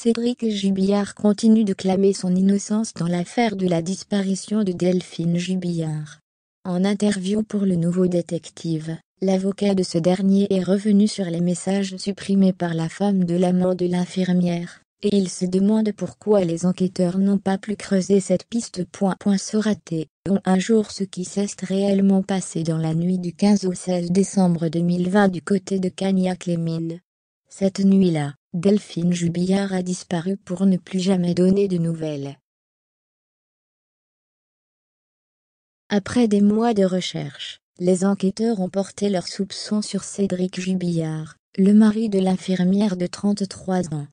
Cédric Jubillard continue de clamer son innocence dans l'affaire de la disparition de Delphine Jubillard. En interview pour le nouveau détective, l'avocat de ce dernier est revenu sur les messages supprimés par la femme de l'amant de l'infirmière, et il se demande pourquoi les enquêteurs n'ont pas plus creusé cette piste. Point point se dont un jour ce qui s'est réellement passé dans la nuit du 15 au 16 décembre 2020 du côté de Cagnac-les-Mines. Cette nuit-là, Delphine Jubillard a disparu pour ne plus jamais donner de nouvelles. Après des mois de recherche, les enquêteurs ont porté leurs soupçons sur Cédric Jubillard, le mari de l'infirmière de 33 ans.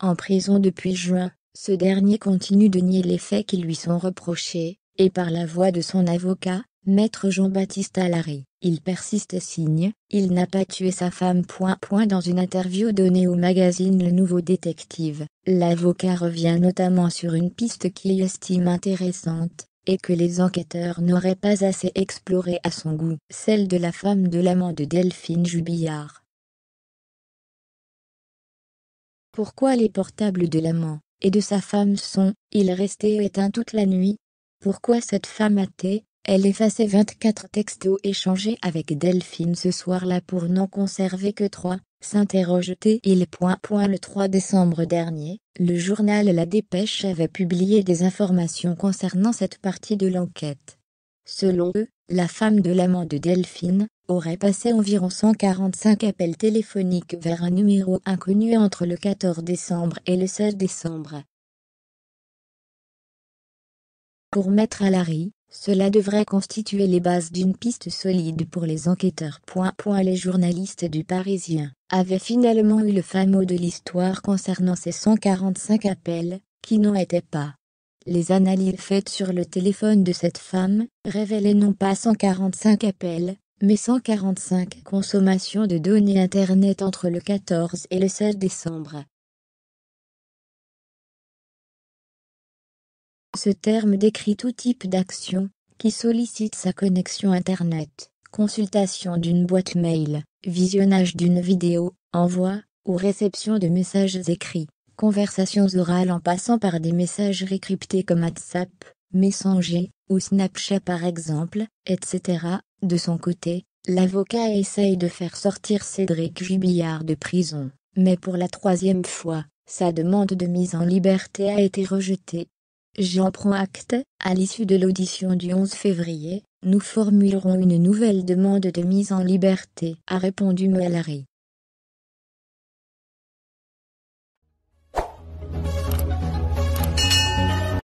En prison depuis juin, ce dernier continue de nier les faits qui lui sont reprochés, et par la voix de son avocat, Maître Jean-Baptiste Allary, il persiste et signe, il n'a pas tué sa femme. dans une interview donnée au magazine Le Nouveau Détective, l'avocat revient notamment sur une piste qu'il estime intéressante, et que les enquêteurs n'auraient pas assez explorée à son goût, celle de la femme de l'amant de Delphine Jubillard. Pourquoi les portables de l'amant et de sa femme sont, ils restés éteints toute la nuit Pourquoi cette femme a-t-elle elle effaçait 24 textos échangés avec Delphine ce soir-là pour n'en conserver que trois, s'interroge-t-il. Le 3 décembre dernier, le journal La Dépêche avait publié des informations concernant cette partie de l'enquête. Selon eux, la femme de l'amant de Delphine aurait passé environ 145 appels téléphoniques vers un numéro inconnu entre le 14 décembre et le 16 décembre. Pour mettre à l'arrêt, cela devrait constituer les bases d'une piste solide pour les enquêteurs. les journalistes du Parisien avaient finalement eu le fameux de l'histoire concernant ces 145 appels, qui n'en étaient pas. Les analyses faites sur le téléphone de cette femme révélaient non pas 145 appels, mais 145 consommations de données Internet entre le 14 et le 16 décembre. Ce terme décrit tout type d'action qui sollicite sa connexion Internet, consultation d'une boîte mail, visionnage d'une vidéo, envoi ou réception de messages écrits, conversations orales en passant par des messages récryptés comme WhatsApp, Messenger ou Snapchat par exemple, etc. De son côté, l'avocat essaye de faire sortir Cédric Jubillard de prison, mais pour la troisième fois, sa demande de mise en liberté a été rejetée, J'en prends acte, à l'issue de l'audition du 11 février, nous formulerons une nouvelle demande de mise en liberté, a répondu Mallory.